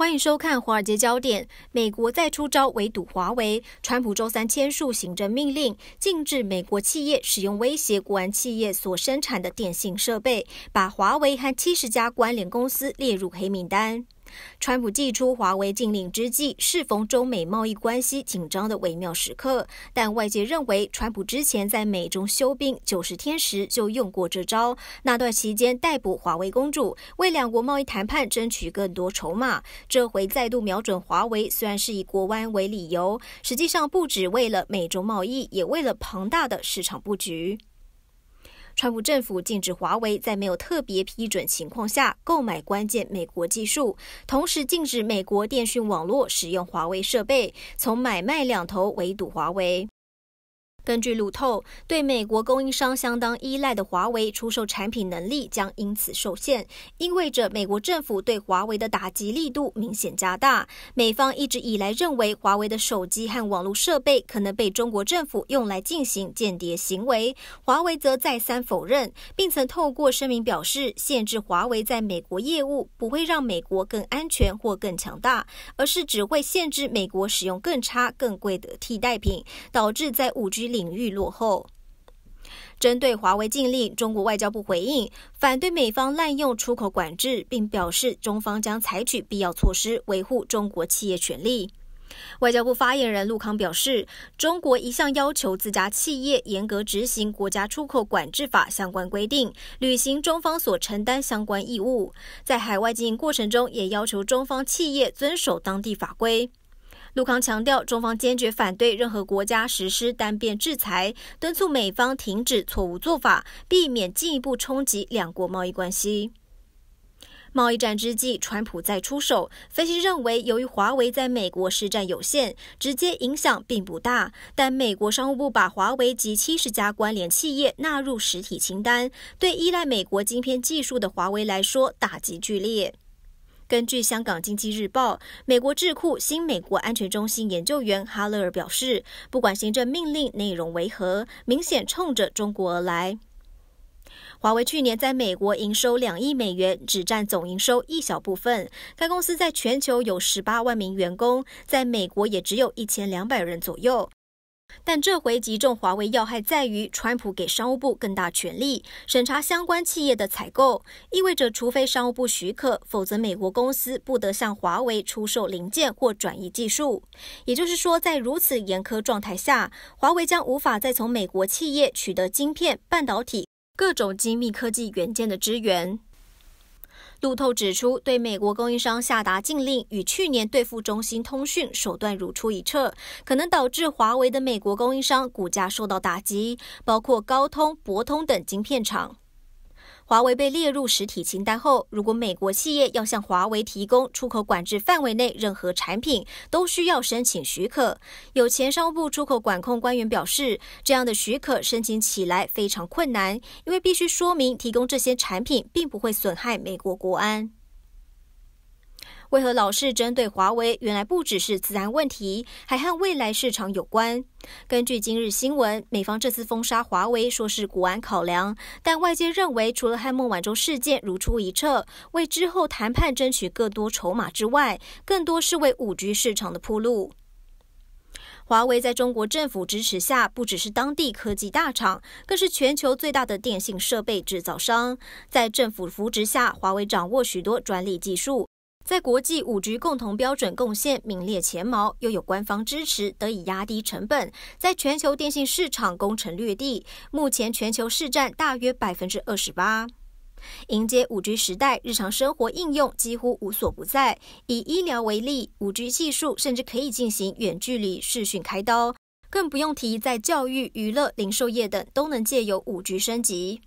欢迎收看《华尔街焦点》。美国再出招围堵华为。川普周三签署行政命令，禁止美国企业使用威胁国安企业所生产的电信设备，把华为和七十家关联公司列入黑名单。川普祭出华为禁令之际，适逢中美贸易关系紧张的微妙时刻，但外界认为，川普之前在美中休兵九十天时就用过这招，那段期间逮捕华为公主，为两国贸易谈判争取更多筹码。这回再度瞄准华为，虽然是以国安为理由，实际上不止为了美中贸易，也为了庞大的市场布局。川普政府禁止华为在没有特别批准情况下购买关键美国技术，同时禁止美国电讯网络使用华为设备，从买卖两头围堵华为。根据路透，对美国供应商相当依赖的华为，出售产品能力将因此受限，意味着美国政府对华为的打击力度明显加大。美方一直以来认为，华为的手机和网络设备可能被中国政府用来进行间谍行为。华为则再三否认，并曾透过声明表示，限制华为在美国业务不会让美国更安全或更强大，而是只会限制美国使用更差、更贵的替代品，导致在五 G 领。领域落后。针对华为禁令，中国外交部回应，反对美方滥用出口管制，并表示中方将采取必要措施维护中国企业权利。外交部发言人陆康表示，中国一向要求自家企业严格执行国家出口管制法相关规定，履行中方所承担相关义务，在海外经营过程中也要求中方企业遵守当地法规。陆康强调，中方坚决反对任何国家实施单边制裁，敦促美方停止错误做法，避免进一步冲击两国贸易关系。贸易战之际，川普再出手。分析认为，由于华为在美国实战有限，直接影响并不大。但美国商务部把华为及七十家关联企业纳入实体清单，对依赖美国芯片技术的华为来说，打击剧烈。根据《香港经济日报》，美国智库新美国安全中心研究员哈勒尔表示，不管行政命令内容为何，明显冲着中国而来。华为去年在美国营收两亿美元，只占总营收一小部分。该公司在全球有十八万名员工，在美国也只有一千两百人左右。但这回击中华为要害在于，川普给商务部更大权力审查相关企业的采购，意味着除非商务部许可，否则美国公司不得向华为出售零件或转移技术。也就是说，在如此严苛状态下，华为将无法再从美国企业取得晶片、半导体、各种精密科技元件的支援。路透指出，对美国供应商下达禁令，与去年对付中兴通讯手段如出一辙，可能导致华为的美国供应商股价受到打击，包括高通、博通等晶片厂。华为被列入实体清单后，如果美国企业要向华为提供出口管制范围内任何产品，都需要申请许可。有前商务部出口管控官员表示，这样的许可申请起来非常困难，因为必须说明提供这些产品并不会损害美国国安。为何老是针对华为？原来不只是自安问题，还和未来市场有关。根据今日新闻，美方这次封杀华为，说是国安考量，但外界认为，除了和孟晚舟事件如出一辙，为之后谈判争取更多筹码之外，更多是为五 G 市场的铺路。华为在中国政府支持下，不只是当地科技大厂，更是全球最大的电信设备制造商。在政府扶持下，华为掌握许多专利技术。在国际五 G 共同标准贡献名列前茅，又有官方支持，得以压低成本，在全球电信市场攻城略地。目前全球市占大约百分之二十八。迎接五 G 时代，日常生活应用几乎无所不在。以医疗为例，五 G 技术甚至可以进行远距离视讯开刀，更不用提在教育、娱乐、零售业等都能借由五 G 升级。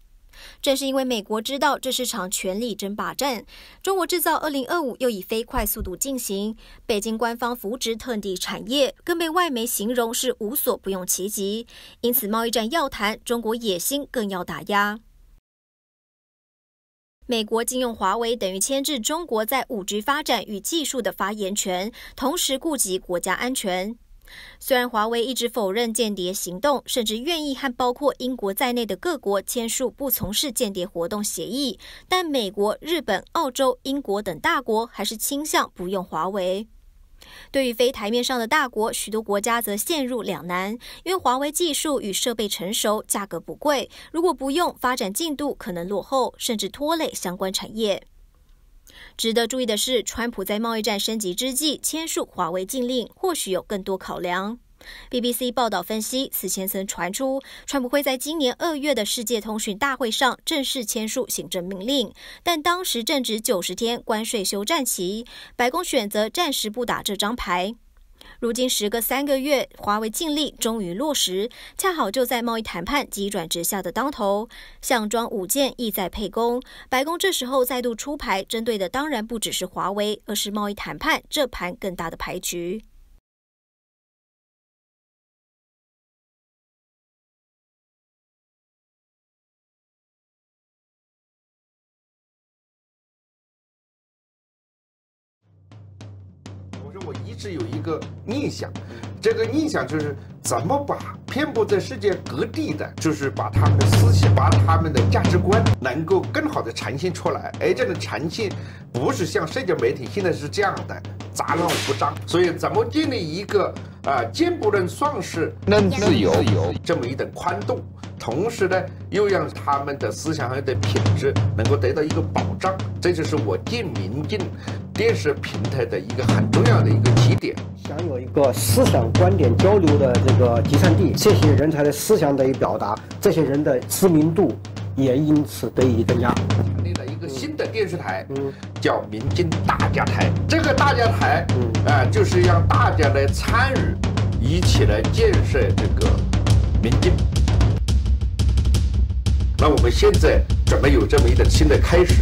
正是因为美国知道这是场权力争霸战，中国制造二零二五又以飞快速度进行，北京官方扶植特地产业，更被外媒形容是无所不用其极。因此，贸易战要谈，中国野心更要打压。美国禁用华为，等于牵制中国在五 G 发展与技术的发言权，同时顾及国家安全。虽然华为一直否认间谍行动，甚至愿意和包括英国在内的各国签署不从事间谍活动协议，但美国、日本、澳洲、英国等大国还是倾向不用华为。对于非台面上的大国，许多国家则陷入两难，因为华为技术与设备成熟，价格不贵，如果不用，发展进度可能落后，甚至拖累相关产业。值得注意的是，川普在贸易战升级之际签署华为禁令，或许有更多考量。BBC 报道分析，此前曾传出川普会在今年二月的世界通讯大会上正式签署行政命令，但当时正值九十天关税休战期，白宫选择暂时不打这张牌。如今时隔三个月，华为禁令终于落实，恰好就在贸易谈判急转直下的当头，项庄舞剑意在沛公。白宫这时候再度出牌，针对的当然不只是华为，而是贸易谈判这盘更大的牌局。实我一直有一个念想，这个念想就是怎么把遍布在世界各地的，就是把他们的思想、把他们的价值观能够更好的呈现出来。而这种呈现，不是像社交媒体现在是这样的杂乱无章。所以，怎么建立一个啊，既不能算是那自由这么一种宽度？同时呢，又让他们的思想上的品质能够得到一个保障，这就是我建民进电视平台的一个很重要的一个起点，想有一个思想观点交流的这个集散地，这些人才的思想的表达，这些人的知名度也因此得以增加。成立了一个新的电视台，叫民进大家台，这个大家台，哎，就是让大家来参与，一起来建设这个民进。那我们现在怎么有这么一个新的开始？